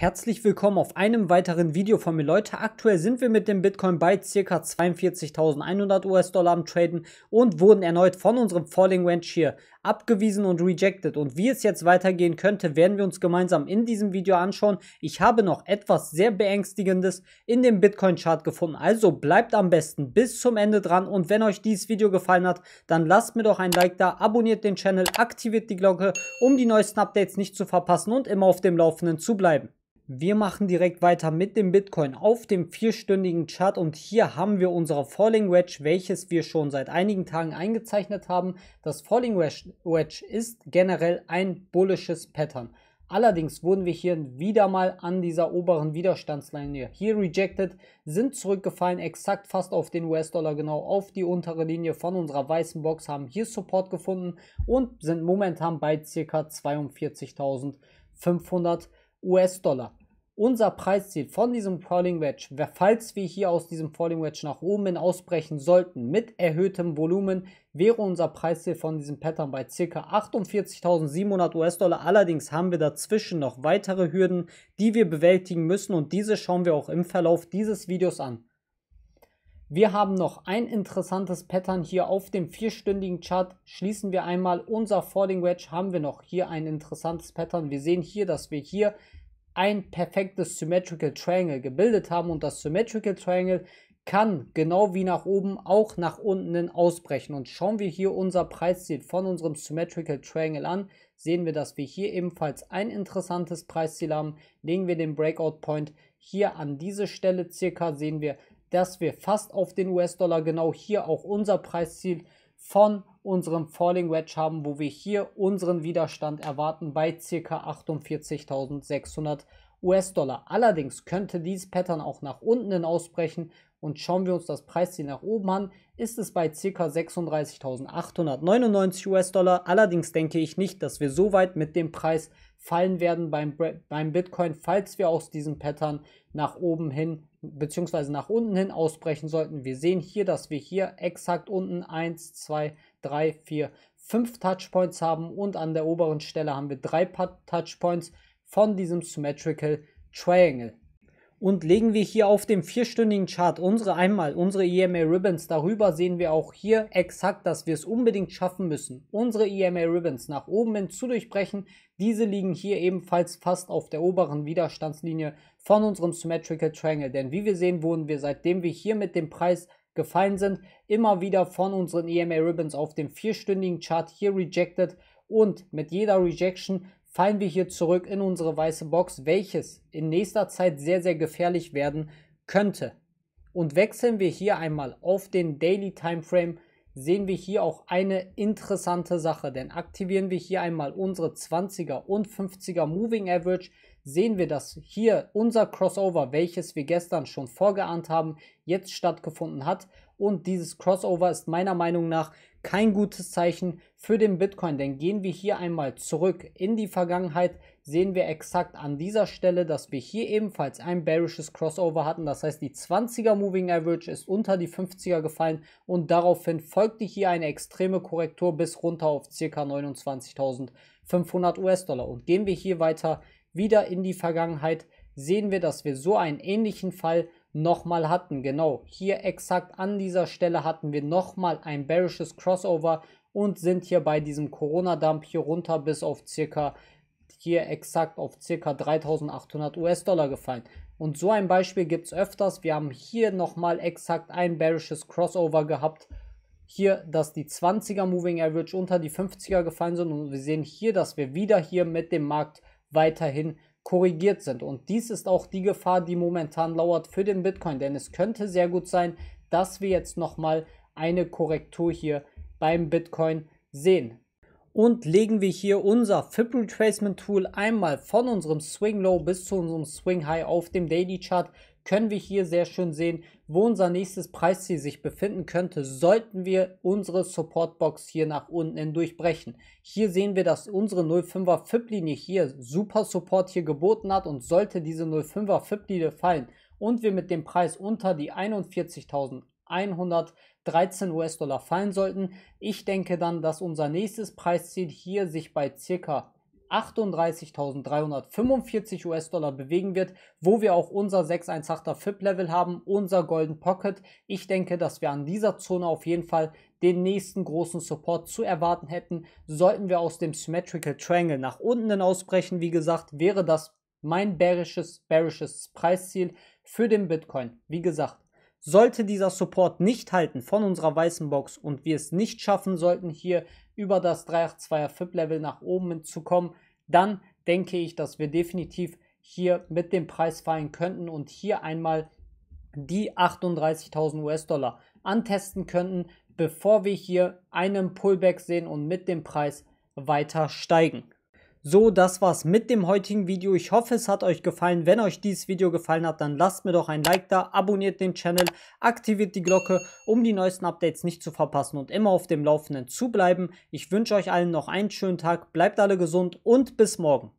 Herzlich willkommen auf einem weiteren Video von mir Leute. Aktuell sind wir mit dem Bitcoin bei ca. 42.100 US-Dollar am Traden und wurden erneut von unserem Falling Range hier abgewiesen und rejected. Und wie es jetzt weitergehen könnte, werden wir uns gemeinsam in diesem Video anschauen. Ich habe noch etwas sehr beängstigendes in dem Bitcoin-Chart gefunden. Also bleibt am besten bis zum Ende dran und wenn euch dieses Video gefallen hat, dann lasst mir doch ein Like da, abonniert den Channel, aktiviert die Glocke, um die neuesten Updates nicht zu verpassen und immer auf dem Laufenden zu bleiben. Wir machen direkt weiter mit dem Bitcoin auf dem vierstündigen Chart und hier haben wir unsere Falling Wedge, welches wir schon seit einigen Tagen eingezeichnet haben. Das Falling Wedge ist generell ein bullisches Pattern. Allerdings wurden wir hier wieder mal an dieser oberen Widerstandslinie hier rejected, sind zurückgefallen, exakt fast auf den US-Dollar genau, auf die untere Linie von unserer weißen Box, haben hier Support gefunden und sind momentan bei ca. 42.500 US-Dollar unser Preisziel von diesem Falling Wedge, falls wir hier aus diesem Falling Wedge nach oben hin ausbrechen sollten mit erhöhtem Volumen, wäre unser Preisziel von diesem Pattern bei ca. 48.700 US-Dollar. Allerdings haben wir dazwischen noch weitere Hürden, die wir bewältigen müssen und diese schauen wir auch im Verlauf dieses Videos an. Wir haben noch ein interessantes Pattern hier auf dem vierstündigen Chart. Schließen wir einmal unser Falling Wedge, haben wir noch hier ein interessantes Pattern. Wir sehen hier, dass wir hier ein perfektes Symmetrical Triangle gebildet haben und das Symmetrical Triangle kann genau wie nach oben auch nach unten hin ausbrechen. Und schauen wir hier unser Preisziel von unserem Symmetrical Triangle an, sehen wir, dass wir hier ebenfalls ein interessantes Preisziel haben. Legen wir den Breakout Point hier an diese Stelle circa, sehen wir, dass wir fast auf den US-Dollar genau hier auch unser Preisziel von unserem Falling Wedge haben, wo wir hier unseren Widerstand erwarten bei ca. 48.600 US-Dollar. Allerdings könnte dieses Pattern auch nach unten hin ausbrechen und schauen wir uns das Preisziel nach oben an, ist es bei ca. 36.899 US-Dollar. Allerdings denke ich nicht, dass wir so weit mit dem Preis fallen werden beim, beim Bitcoin, falls wir aus diesem Pattern nach oben hin bzw. nach unten hin ausbrechen sollten. Wir sehen hier, dass wir hier exakt unten 1, 2, 3, 4, 5 Touchpoints haben und an der oberen Stelle haben wir drei Touchpoints von diesem Symmetrical Triangle. Und legen wir hier auf dem vierstündigen Chart unsere einmal, unsere EMA Ribbons darüber, sehen wir auch hier exakt, dass wir es unbedingt schaffen müssen, unsere EMA Ribbons nach oben hin zu durchbrechen. Diese liegen hier ebenfalls fast auf der oberen Widerstandslinie von unserem Symmetrical Triangle. Denn wie wir sehen, wurden wir, seitdem wir hier mit dem Preis gefallen sind, immer wieder von unseren EMA Ribbons auf dem vierstündigen Chart hier rejected und mit jeder Rejection fallen wir hier zurück in unsere weiße Box, welches in nächster Zeit sehr, sehr gefährlich werden könnte. Und wechseln wir hier einmal auf den Daily Timeframe, sehen wir hier auch eine interessante Sache, denn aktivieren wir hier einmal unsere 20er und 50er Moving Average, sehen wir, dass hier unser Crossover, welches wir gestern schon vorgeahnt haben, jetzt stattgefunden hat und dieses Crossover ist meiner Meinung nach kein gutes Zeichen für den Bitcoin, denn gehen wir hier einmal zurück in die Vergangenheit, sehen wir exakt an dieser Stelle, dass wir hier ebenfalls ein bearishes Crossover hatten. Das heißt, die 20er Moving Average ist unter die 50er gefallen und daraufhin folgte hier eine extreme Korrektur bis runter auf ca. 29.500 US-Dollar. Und gehen wir hier weiter wieder in die Vergangenheit, sehen wir, dass wir so einen ähnlichen Fall nochmal hatten. Genau, hier exakt an dieser Stelle hatten wir nochmal ein bearishes Crossover und sind hier bei diesem Corona-Dump hier runter bis auf circa hier exakt auf circa 3800 US-Dollar gefallen. Und so ein Beispiel gibt es öfters. Wir haben hier nochmal exakt ein bearishes Crossover gehabt. Hier, dass die 20er Moving Average unter die 50er gefallen sind. Und wir sehen hier, dass wir wieder hier mit dem Markt weiterhin korrigiert sind. Und dies ist auch die Gefahr, die momentan lauert für den Bitcoin, denn es könnte sehr gut sein, dass wir jetzt nochmal eine Korrektur hier beim Bitcoin sehen. Und legen wir hier unser FIP Retracement Tool einmal von unserem Swing Low bis zu unserem Swing High auf dem Daily Chart, können wir hier sehr schön sehen, wo unser nächstes Preisziel sich befinden könnte, sollten wir unsere Supportbox hier nach unten hin durchbrechen. Hier sehen wir, dass unsere 05er FIP-Linie hier super Support hier geboten hat und sollte diese 05er FIP-Linie fallen und wir mit dem Preis unter die 41.100 13 US-Dollar fallen sollten. Ich denke dann, dass unser nächstes Preisziel hier sich bei ca. 38.345 US-Dollar bewegen wird, wo wir auch unser 618er FIP-Level haben, unser Golden Pocket. Ich denke, dass wir an dieser Zone auf jeden Fall den nächsten großen Support zu erwarten hätten. Sollten wir aus dem Symmetrical Triangle nach unten ausbrechen, wie gesagt, wäre das mein bearisches, bearisches Preisziel für den Bitcoin. Wie gesagt, sollte dieser Support nicht halten von unserer weißen Box und wir es nicht schaffen sollten, hier über das 382er FIP-Level nach oben zu kommen, dann denke ich, dass wir definitiv hier mit dem Preis fallen könnten und hier einmal die 38.000 US-Dollar antesten könnten, bevor wir hier einen Pullback sehen und mit dem Preis weiter steigen. So, das war's mit dem heutigen Video. Ich hoffe, es hat euch gefallen. Wenn euch dieses Video gefallen hat, dann lasst mir doch ein Like da, abonniert den Channel, aktiviert die Glocke, um die neuesten Updates nicht zu verpassen und immer auf dem Laufenden zu bleiben. Ich wünsche euch allen noch einen schönen Tag, bleibt alle gesund und bis morgen.